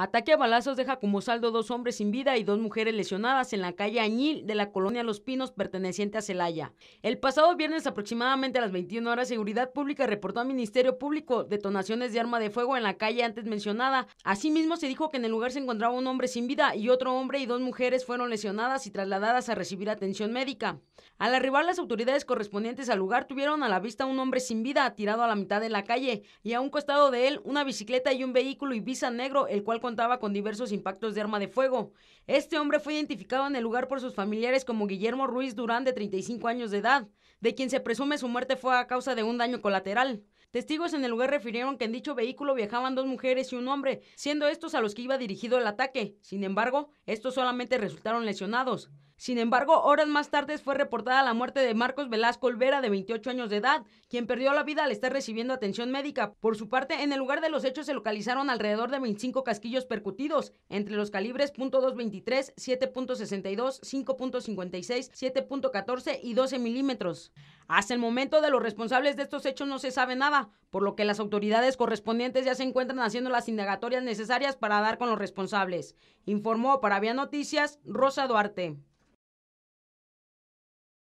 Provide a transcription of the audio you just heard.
Ataque a balazos deja como saldo dos hombres sin vida y dos mujeres lesionadas en la calle Añil de la colonia Los Pinos perteneciente a Celaya. El pasado viernes aproximadamente a las 21 horas Seguridad Pública reportó al Ministerio Público detonaciones de arma de fuego en la calle antes mencionada. Asimismo se dijo que en el lugar se encontraba un hombre sin vida y otro hombre y dos mujeres fueron lesionadas y trasladadas a recibir atención médica. Al arribar las autoridades correspondientes al lugar tuvieron a la vista un hombre sin vida tirado a la mitad de la calle y a un costado de él una bicicleta y un vehículo Ibiza negro el cual contaba con diversos impactos de arma de fuego. Este hombre fue identificado en el lugar por sus familiares como Guillermo Ruiz Durán, de 35 años de edad, de quien se presume su muerte fue a causa de un daño colateral. Testigos en el lugar refirieron que en dicho vehículo viajaban dos mujeres y un hombre, siendo estos a los que iba dirigido el ataque. Sin embargo, estos solamente resultaron lesionados. Sin embargo, horas más tarde fue reportada la muerte de Marcos Velasco Olvera, de 28 años de edad, quien perdió la vida al estar recibiendo atención médica. Por su parte, en el lugar de los hechos se localizaron alrededor de 25 casquillos percutidos, entre los calibres .223, 7.62, 5.56, 7.14 y 12 milímetros. Hasta el momento de los responsables de estos hechos no se sabe nada, por lo que las autoridades correspondientes ya se encuentran haciendo las indagatorias necesarias para dar con los responsables. Informó para Vía Noticias Rosa Duarte.